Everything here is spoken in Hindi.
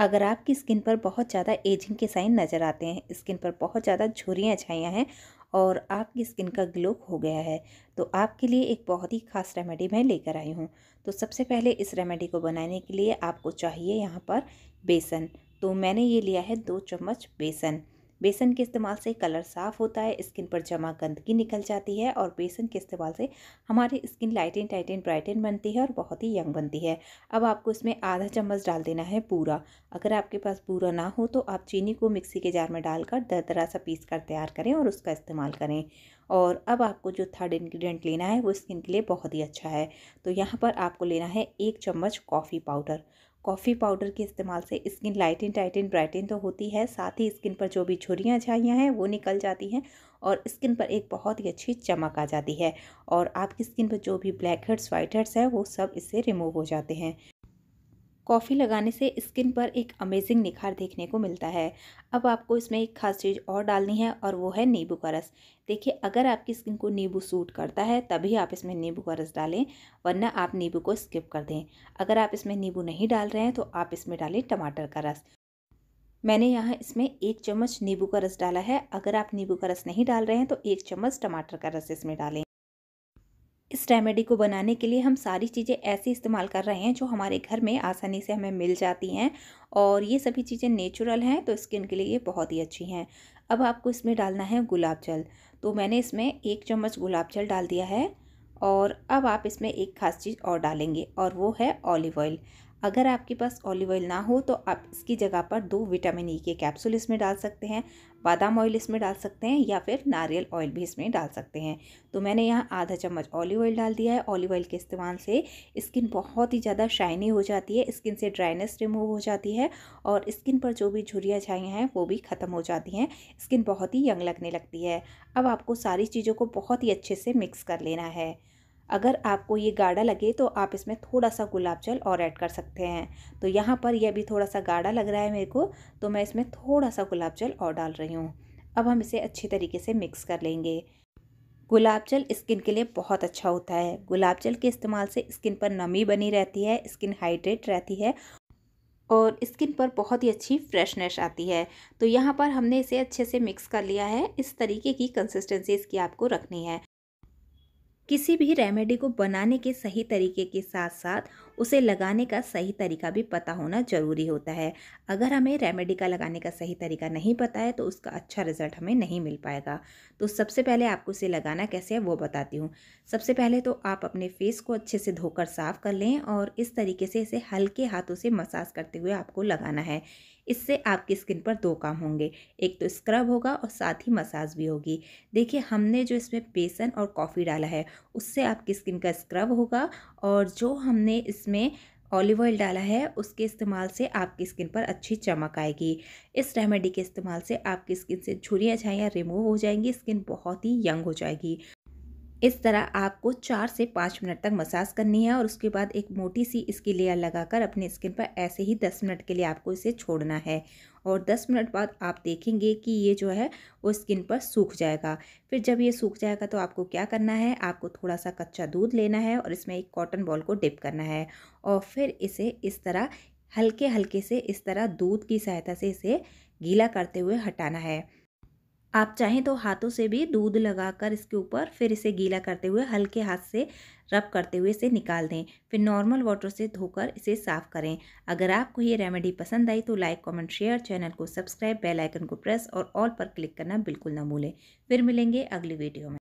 अगर आपकी स्किन पर बहुत ज़्यादा एजिंग के साइन नज़र आते हैं स्किन पर बहुत ज़्यादा झुरियाँ छाइयाँ हैं और आपकी स्किन का ग्लो हो गया है तो आपके लिए एक बहुत ही खास रेमेडी मैं लेकर आई हूँ तो सबसे पहले इस रेमेडी को बनाने के लिए आपको चाहिए यहाँ पर बेसन तो मैंने ये लिया है दो चम्मच बेसन बेसन के इस्तेमाल से कलर साफ़ होता है स्किन पर जमा गंदगी निकल जाती है और बेसन के इस्तेमाल से हमारी स्किन लाइटन टाइटन ब्राइटन बनती है और बहुत ही यंग बनती है अब आपको इसमें आधा चम्मच डाल देना है पूरा अगर आपके पास पूरा ना हो तो आप चीनी को मिक्सी के जार में डालकर दरदरा सा पीस कर तैयार करें और उसका इस्तेमाल करें और अब आपको जो थर्ड इन्ग्रीडियंट लेना है वो स्किन के लिए बहुत ही अच्छा है तो यहाँ पर आपको लेना है एक चम्मच कॉफ़ी पाउडर कॉफ़ी पाउडर के इस्तेमाल से स्किन लाइटन टाइटन ब्राइटन तो होती है साथ ही स्किन पर जो भी झुरियाँ झाइयाँ हैं वो निकल जाती हैं और स्किन पर एक बहुत ही अच्छी चमक आ जाती है और आपकी स्किन पर जो भी ब्लैक हेड्स वाइट हेड्स हैं वो सब इससे रिमूव हो जाते हैं कॉफ़ी लगाने से स्किन पर एक अमेजिंग निखार देखने को मिलता है अब आपको इसमें एक खास चीज़ और डालनी है और वो है नींबू का रस देखिए अगर आपकी स्किन को नींबू सूट करता है तभी आप इसमें नींबू का रस डालें वरना आप नींबू को स्किप कर दें अगर आप इसमें नींबू नहीं डाल रहे हैं तो आप इसमें डालें टमाटर का रस मैंने यहाँ इसमें एक चम्मच नींबू का रस डाला है अगर आप नींबू का रस नहीं डाल रहे हैं तो एक चम्मच टमाटर का रस इसमें डालें इस रेमेडी को बनाने के लिए हम सारी चीज़ें ऐसे इस्तेमाल कर रहे हैं जो हमारे घर में आसानी से हमें मिल जाती हैं और ये सभी चीज़ें नेचुरल हैं तो स्किन के लिए ये बहुत ही अच्छी हैं अब आपको इसमें डालना है गुलाब जल तो मैंने इसमें एक चम्मच गुलाब जल डाल दिया है और अब आप इसमें एक खास चीज़ और डालेंगे और वो है ऑलिव ऑयल अगर आपके पास ऑलिव ऑयल ना हो तो आप इसकी जगह पर दो विटामिन ई e के कैप्सूल इसमें डाल सकते हैं बादाम ऑयल इसमें डाल सकते हैं या फिर नारियल ऑयल भी इसमें डाल सकते हैं तो मैंने यहाँ आधा चम्मच ऑलिव ऑयल डाल दिया है ऑलिव ऑयल के इस्तेमाल से स्किन बहुत ही ज़्यादा शाइनी हो जाती है स्किन से ड्राइनेस रिमूव हो जाती है और स्किन पर जो भी झुरियाँ छाइयाँ हैं वो भी ख़त्म हो जाती हैं स्किन बहुत ही यंग लगने लगती है अब आपको सारी चीज़ों को बहुत ही अच्छे से मिक्स कर लेना है अगर आपको ये गाढ़ा लगे तो आप इसमें थोड़ा सा गुलाब जल और ऐड कर सकते हैं तो यहाँ पर यह भी थोड़ा सा गाढ़ा लग रहा है मेरे को तो मैं इसमें थोड़ा सा गुलाब जल और डाल रही हूँ अब हम इसे अच्छे तरीके से मिक्स कर लेंगे गुलाब जल स्किन के लिए बहुत अच्छा होता है गुलाब जल के इस्तेमाल से स्किन पर नमी बनी रहती है स्किन हाइड्रेट रहती है और स्किन पर बहुत ही अच्छी फ्रेशनेस आती है तो यहाँ पर हमने इसे अच्छे से मिक्स कर लिया है इस तरीके की कंसिस्टेंसी इसकी आपको रखनी है किसी भी रेमेडी को बनाने के सही तरीके के साथ साथ उसे लगाने का सही तरीका भी पता होना ज़रूरी होता है अगर हमें रेमेडी का लगाने का सही तरीका नहीं पता है तो उसका अच्छा रिज़ल्ट हमें नहीं मिल पाएगा तो सबसे पहले आपको इसे लगाना कैसे है वो बताती हूँ सबसे पहले तो आप अपने फेस को अच्छे से धोकर साफ़ कर लें और इस तरीके से इसे हल्के हाथों से मसाज करते हुए आपको लगाना है इससे आपकी स्किन पर दो काम होंगे एक तो स्क्रब होगा और साथ ही मसाज भी होगी देखिए हमने जो इसमें बेसन और कॉफ़ी डाला है उससे आपकी स्किन का स्क्रब होगा और जो हमने इस इसमें ऑलिव ऑयल डाला है उसके इस्तेमाल से आपकी स्किन पर अच्छी चमक आएगी इस रेमेडी के इस्तेमाल से आपकी स्किन से झुरियाँ छाइयाँ रिमूव हो जाएंगी स्किन बहुत ही यंग हो जाएगी इस तरह आपको चार से पाँच मिनट तक मसाज करनी है और उसके बाद एक मोटी सी इसकी लेयर लगाकर अपने स्किन पर ऐसे ही दस मिनट के लिए आपको इसे छोड़ना है और दस मिनट बाद आप देखेंगे कि ये जो है वो स्किन पर सूख जाएगा फिर जब ये सूख जाएगा तो आपको क्या करना है आपको थोड़ा सा कच्चा दूध लेना है और इसमें एक कॉटन बॉल को डिप करना है और फिर इसे इस तरह हल्के हल्के से इस तरह दूध की सहायता से इसे गीला करते हुए हटाना है आप चाहें तो हाथों से भी दूध लगाकर इसके ऊपर फिर इसे गीला करते हुए हल्के हाथ से रब करते हुए इसे निकाल दें फिर नॉर्मल वाटर से धोकर इसे साफ़ करें अगर आपको ये रेमेडी पसंद आई तो लाइक कमेंट शेयर चैनल को सब्सक्राइब बेल आइकन को प्रेस और ऑल पर क्लिक करना बिल्कुल ना भूलें फिर मिलेंगे अगली वीडियो में